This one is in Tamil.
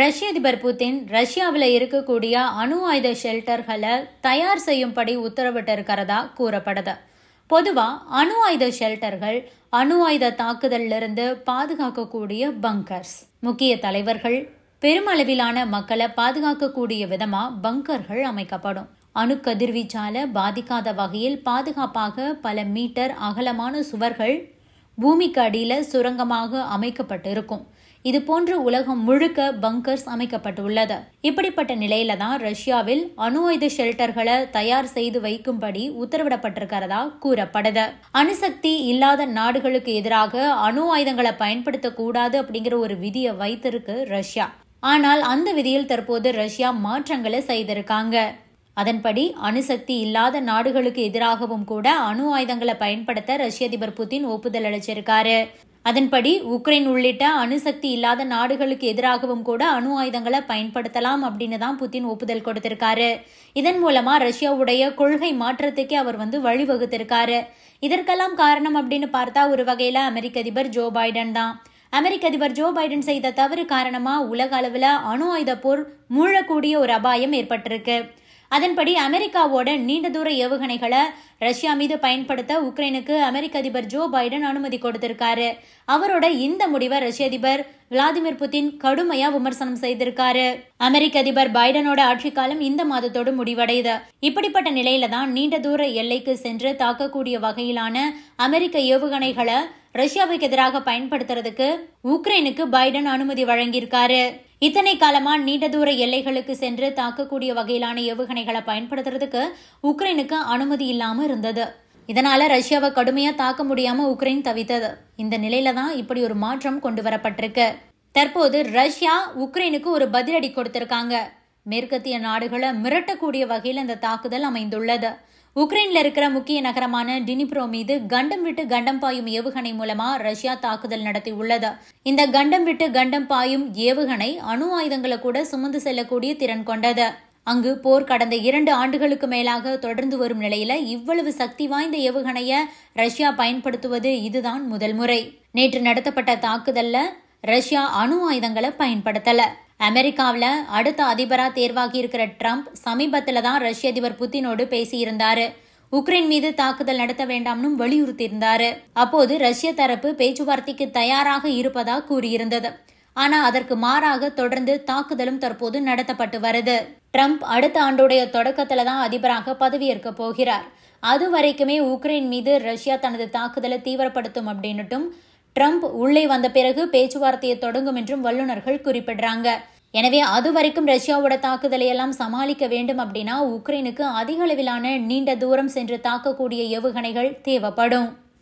ரஷ்ய அதிபர் புதின் ரஷ்யாவில் இருக்கக்கூடிய அணு ஆயுத ஷெல்டர்களை தயார் செய்யும்படி உத்தரவிட்டு இருக்கிறதா கூறப்படுது பொதுவாக அணு ஆயுத ஷெல்டர்கள் அணு ஆயுத தாக்குதலிலிருந்து பாதுகாக்கக்கூடிய பங்கர்ஸ் முக்கிய தலைவர்கள் பெருமளவிலான மக்களை பாதுகாக்கக்கூடிய விதமாக பங்கர்கள் அமைக்கப்படும் அணு கதிர்வீச்சால பாதிக்காத வகையில் பாதுகாப்பாக பல மீட்டர் அகலமான சுவர்கள் பூமிக்கு அடியில் சுரங்கமாக அமைக்கப்பட்டு இருக்கும் இதுபோன்று உலகம் முழுக்க பங்கர்ஸ் அமைக்கப்பட்டுள்ளது இப்படிப்பட்ட நிலையில தான் ரஷ்யாவில் அணு ஆயுத ஷெல்டர்களை தயார் செய்து வைக்கும்படி உத்தரவிடப்பட்டிருக்கிறதா கூறப்படுது அணுசக்தி இல்லாத நாடுகளுக்கு எதிராக அணு ஆயுதங்களை பயன்படுத்தக்கூடாது அப்படிங்கிற ஒரு விதியை வைத்திருக்கு ரஷ்யா ஆனால் அந்த விதியில் தற்போது ரஷ்யா மாற்றங்களை செய்திருக்காங்க அதன்படி அணுசக்தி இல்லாத நாடுகளுக்கு எதிராகவும் கூட அணு ஆயுதங்களை பயன்படுத்த ரஷ்ய அதிபர் புதின் ஒப்புதல் அளிச்சிருக்காரு அதன்படி உக்ரைன் உள்ளிட்ட அணுசக்தி இல்லாத நாடுகளுக்கு எதிராகவும் கூட அணு ஆயுதங்களை பயன்படுத்தலாம் அப்படின்னு தான் புத்தின் ஒப்புதல் கொடுத்திருக்காரு இதன் மூலமா ரஷ்யாவுடைய கொள்கை மாற்றத்துக்கே அவர் வந்து வழிவகுத்திருக்காரு இதற்கெல்லாம் காரணம் அப்படின்னு பார்த்தா ஒரு வகையில அமெரிக்க அதிபர் ஜோ பைடன் தான் அமெரிக்க அதிபர் ஜோ பைடன் செய்த தவறு காரணமா உலக அளவில் அணு ஆயுத போர் மூழக்கூடிய ஒரு அபாயம் ஏற்பட்டிருக்கு அதன்படி அமெரிக்காவோட நீண்ட தூர ஏவுகணைகளை ரஷ்யா மீது பயன்படுத்த உக்ரைனுக்கு அமெரிக்க அதிபர் ஜோ பைடன் அனுமதி கொடுத்திருக்காரு அவரோட இந்த முடிவை ரஷ்ய அதிபர் விளாடிமிர் புதின் கடுமையா விமர்சனம் செய்திருக்காரு அமெரிக்க அதிபர் பைடனோட ஆட்சி காலம் இந்த மாதத்தோடு முடிவடையுது இப்படிப்பட்ட நிலையில தான் நீண்ட தூர எல்லைக்கு சென்று தாக்கக்கூடிய வகையிலான அமெரிக்க ஏவுகணைகளை ரஷ்யாவுக்கு எதிராக பயன்படுத்துறதுக்கு உக்ரைனுக்கு பைடன் அனுமதி வழங்கியிருக்காரு இத்தனை காலமா நீண்ட தூர எல்லைகளுக்கு சென்று தாக்கக்கூடிய வகையிலான ஏவுகணைகளை பயன்படுத்துறதுக்கு உக்ரைனுக்கு அனுமதி இல்லாம இருந்தது இதனால ரஷ்யாவை கடுமையா தாக்க முடியாம உக்ரைன் தவித்தது இந்த நிலையில தான் இப்படி ஒரு மாற்றம் கொண்டு வரப்பட்டிருக்கு தற்போது ரஷ்யா உக்ரைனுக்கு ஒரு பதிலடி கொடுத்திருக்காங்க மேற்கத்திய நாடுகளை மிரட்டக்கூடிய வகையில் இந்த தாக்குதல் அமைந்துள்ளது உக்ரைனில் இருக்கிற முக்கிய நகரமான டினிப்ரோ மீது கண்டம் விட்டு கண்டம் பாயும் ஏவுகணை மூலமா ரஷ்யா தாக்குதல் நடத்தியுள்ளது இந்த கண்டம் விட்டு கண்டம் பாயும் ஏவுகணை அணு ஆயுதங்களை கூட சுமந்து செல்லக்கூடிய திறன் கொண்டது அங்கு போர் கடந்த இரண்டு ஆண்டுகளுக்கு மேலாக தொடர்ந்து வரும் நிலையில இவ்வளவு சக்தி வாய்ந்த ஏவுகணையை ரஷ்யா பயன்படுத்துவது இதுதான் முதல் முறை நேற்று நடத்தப்பட்ட தாக்குதல்ல ரஷ்யா அணு ஆயுதங்களை பயன்படுத்தல அமெரிக்காவில் அடுத்த அதிபராக தேர்வாகி இருக்கிற ட்ரம்ப் சமீபத்தில் தான் ரஷ்ய அதிபர் புத்தினோடு பேசியிருந்தார் உக்ரைன் மீது தாக்குதல் நடத்த வேண்டாம்னு வலியுறுத்தியிருந்தார் அப்போது ரஷ்ய தரப்பு பேச்சுவார்த்தைக்கு தயாராக இருப்பதா கூறியிருந்தது ஆனால் அதற்கு மாறாக தொடர்ந்து தாக்குதலும் தற்போது நடத்தப்பட்டு வருது ட்ரம்ப் அடுத்த ஆண்டுடைய தொடக்கத்துல தான் அதிபராக பதவியேற்க போகிறார் அது வரைக்குமே உக்ரைன் மீது ரஷ்யா தனது தாக்குதலை தீவிரப்படுத்தும் அப்படின்னுட்டும் ட்ரம்ப் உள்ளே வந்த பிறகு பேச்சுவார்த்தையை தொடங்கும் என்றும் வல்லுநர்கள் குறிப்பிடுறாங்க எனவே அது வரைக்கும் ரஷ்யாவோட தாக்குதலை எல்லாம் சமாளிக்க வேண்டும் அப்படின்னா உக்ரைனுக்கு அதிக அளவிலான நீண்ட தூரம் சென்று தாக்கக்கூடிய ஏவுகணைகள் தேவைப்படும்